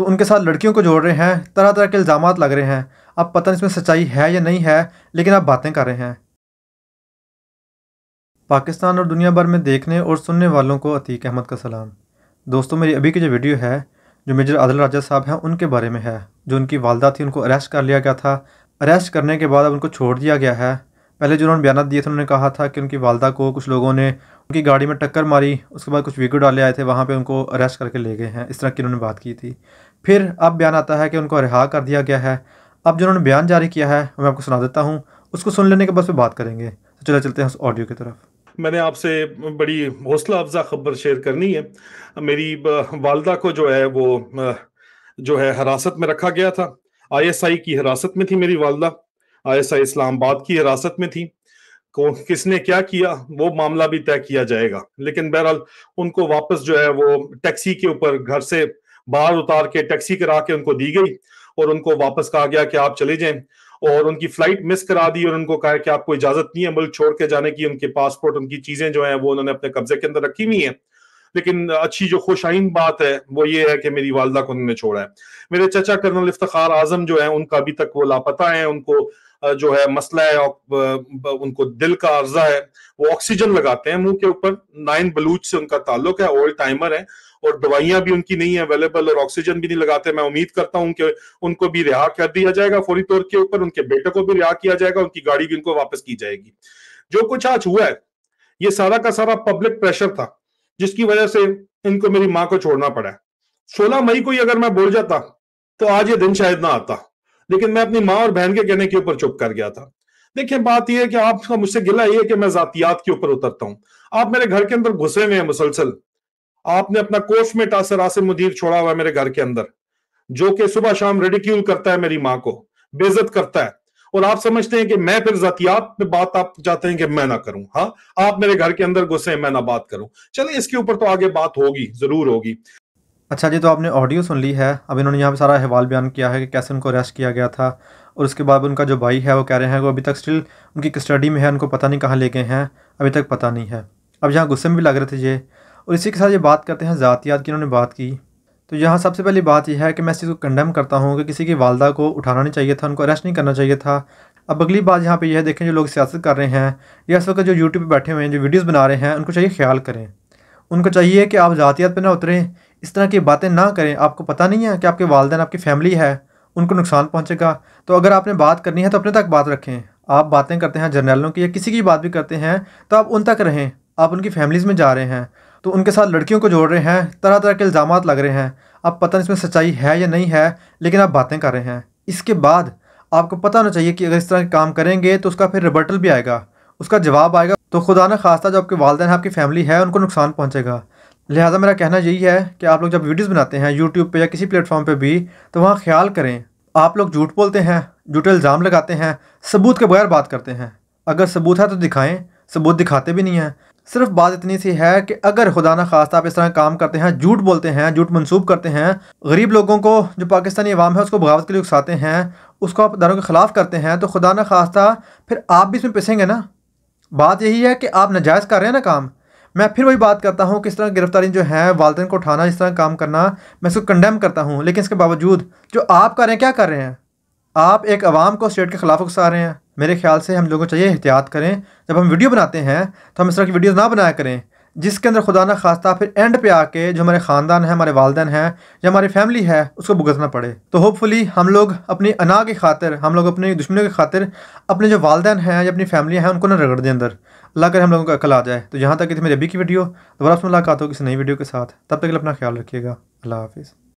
तो उनके साथ लड़कियों को जोड़ रहे हैं तरह तरह के इल्ज़ाम लग रहे हैं अब पता नहीं इसमें सच्चाई है या नहीं है लेकिन आप बातें कर रहे हैं पाकिस्तान और दुनिया भर में देखने और सुनने वालों को अतीक अहमद का सलाम दोस्तों मेरी अभी की जो वीडियो है जो मेजर अदल राजा साहब हैं उनके बारे में है जो उनकी वालदा थी उनको अरेस्ट कर लिया गया था अरेस्ट करने के बाद अब उनको छोड़ दिया गया है पहले जो उन्होंने बयान दिए थे उन्होंने कहा था कि उनकी वालदा को कुछ लोगों ने उनकी गाड़ी में टक्कर मारी उसके बाद कुछ वीडियो डाले आए थे वहाँ पर उनको अरेस्ट करके ले गए हैं इस तरह की उन्होंने बात की थी फिर अब बयान आता है कि उनको रिहा कर दिया गया है अब जो उन्होंने बयान जारी किया है मैं आपको सुना देता हूँ उसको सुन लेने के बाद फिर बात करेंगे तो चले चलते हैं उस ऑडियो की तरफ मैंने आपसे बड़ी हौसला अफजा खबर शेयर करनी है मेरी वालदा को जो है वो जो है हिरासत में रखा गया था आईएसआई की हिरासत में थी मेरी वालदा आईएसआई इस्लामाबाद की हिरासत में थी को किसने क्या किया वो मामला भी तय किया जाएगा लेकिन बहरहाल उनको वापस जो है वो टैक्सी के ऊपर घर से बाहर उतार के टैक्सी करा के उनको दी गई और उनको वापस कहा गया कि आप चले जाएं और उनकी फ्लाइट मिस करा दी और उनको कहा कि आपको इजाजत नहीं है मुल्क छोड़ के जाने की उनके पासपोर्ट उनकी चीजें जो है वो उन्होंने अपने कब्जे के अंदर रखी हुई है लेकिन अच्छी जो खुशाइन बात है वो ये है कि मेरी वालदा को उन्होंने छोड़ा है मेरे चचा कर्नल इफ्तार आजम जो है उनका अभी तक वो लापता है उनको जो है मसला है उनको दिल का अर्जा है वो ऑक्सीजन लगाते हैं मुंह के ऊपर नाइन बलूच से उनका ताल्लुक है ओल्ड टाइमर है और दवाइयां भी उनकी नहीं है अवेलेबल और ऑक्सीजन भी नहीं लगाते मैं उम्मीद करता हूं कि उनको भी रिहा कर दिया जाएगा फौरी तौर के ऊपर उनके बेटे को भी रिहा किया जाएगा उनकी गाड़ी भी उनको वापस की जाएगी जो कुछ आज हुआ है ये सारा का सारा पब्लिक प्रेशर था जिसकी वजह से इनको मेरी माँ को छोड़ना पड़ा सोलह मई को ही अगर मैं बोल जाता तो आज ये दिन शायद ना आता लेकिन मैं अपनी माँ और बहन के कहने के ऊपर चुप कर गया था देखिए बात यह है कि आपका मुझसे गिला ये है कि मैं जातियात के ऊपर उतरता हूँ आप मेरे घर के अंदर घुसे हुए हैं मुसलसल आपने अपना कोर्स में टासर आसिम मुदीर छोड़ा हुआ है मेरे घर के अंदर जो कि सुबह शाम रेडिक्यूल करता है मेरी माँ को बेजत करता है और आप समझते हैं कि मैं फिर जतियात में बात आप चाहते हैं कि मैं ना करूं हाँ आप मेरे घर के अंदर गुस्से मैं ना बात करूं चलिए इसके ऊपर तो आगे बात होगी जरूर होगी अच्छा जी तो आपने ऑडियो सुन ली है अब इन्होंने यहाँ पे सारा अहवाल बयान किया है कि कैसे उनको अरेस्ट किया गया था और उसके बाद उनका जो भाई है वो कह रहे हैं वो अभी तक स्टिल उनकी कस्टडी में है उनको पता नहीं कहाँ ले गए हैं अभी तक पता नहीं है अब यहाँ गुस्से में भी लग रहे थे ये और इसी के साथ ये बात करते हैं ज़ातियात की इन्होंने बात की तो यहाँ सबसे पहली बात यह है कि मैं इस चीज़ को कंडेम करता हूँ कि किसी की वालदा को उठाना नहीं चाहिए था उनको अरेस्ट नहीं करना चाहिए था अब अगली बात यहाँ पे यह देखें जो लोग सियासत कर रहे हैं या इस वक्त जो यूट्यूब पर बैठे हुए हैं जो वीडियोज़ बना रहे हैं उनको चाहिए ख्याल करें उनको चाहिए कि आप ज़ातियात पर ना उतरें इस तरह की बातें ना करें आपको पता नहीं है कि आपके वालदे आपकी फैमिली है उनको नुकसान पहुँचेगा तो अगर आपने बात करनी है तो अपने तक बात रखें आप बातें करते हैं जर्नलों की या किसी की बात भी करते हैं तो आप उन तक रहें आप उनकी फैमिलीज़ में जा रहे हैं तो उनके साथ लड़कियों को जोड़ रहे हैं तरह तरह के इल्ज़ाम लग रहे हैं अब पता नहीं इसमें सच्चाई है या नहीं है लेकिन आप बातें कर रहे हैं इसके बाद आपको पता होना चाहिए कि अगर इस तरह के काम करेंगे तो उसका फिर रिबर्टल भी आएगा उसका जवाब आएगा तो खुदा न खासा जो आपके वालदे हैं आपकी फैमिली है उनको नुकसान पहुँचेगा लिहाजा मेरा कहना यही है कि आप लोग जब वीडियोज़ बनाते हैं यूट्यूब पर या किसी प्लेटफॉर्म पर भी तो वहाँ ख्याल करें आप लोग झूठ बोलते हैं झूठे इल्ज़ाम लगाते हैं सबूत के बगैर बात करते हैं अगर सबूत है तो दिखाएँ सबूत दिखाते भी नहीं हैं सिर्फ बात इतनी सी है कि अगर खुदा ना खास्ता आप इस तरह काम करते हैं झूठ बोलते हैं झूठ मनसूब करते हैं गरीब लोगों को जो पाकिस्तानी अवाम है उसको बगावत के लिए उकसाते हैं उसको आप दारों के ख़िलाफ़ करते हैं तो खुदा ना खास्ता फिर आप भी इसमें पिसेंगे ना बात यही है कि आप नजायज़ कर रहे हैं ना काम मैं फिर वही बात करता हूँ कि इस तरह गिरफ्तारी जो है वालदेन को उठाना इस तरह काम करना मैं इसको कंडेम करता हूँ लेकिन इसके बावजूद जो आप कर रहे हैं क्या कर रहे हैं आप एक आवाम को स्टेट के ख़िलाफ़ उकसा रहे हैं मेरे ख्याल से हम लोगों को चाहिए एहतियात करें जब हम वीडियो बनाते हैं तो हम इस तरह की वीडियोज़ ना बनाया करें जिसके अंदर खुदा ना खास्ता फिर एंड पे आके जो हमारे ख़ानदान है हमारे वालदे हैं या हमारी फैमिली है उसको भुगतना पड़े तो होपफुली हम लोग अपनी अना की खातिर हम लोग अपने दुश्मनों की खातिर अपने जो वालदे हैं या अपनी फैमिली हैं उनको ना रगड़ दें अंदर अल्लाह कर हम लोगों का अकल आ जाए तो यहाँ तक कि मेरी अभी की वीडियो दोबारा मुलाकात हो किसी नई वीडियो के साथ तब तक अपना ख्याल रखिएगा अल्लाह हाफिज़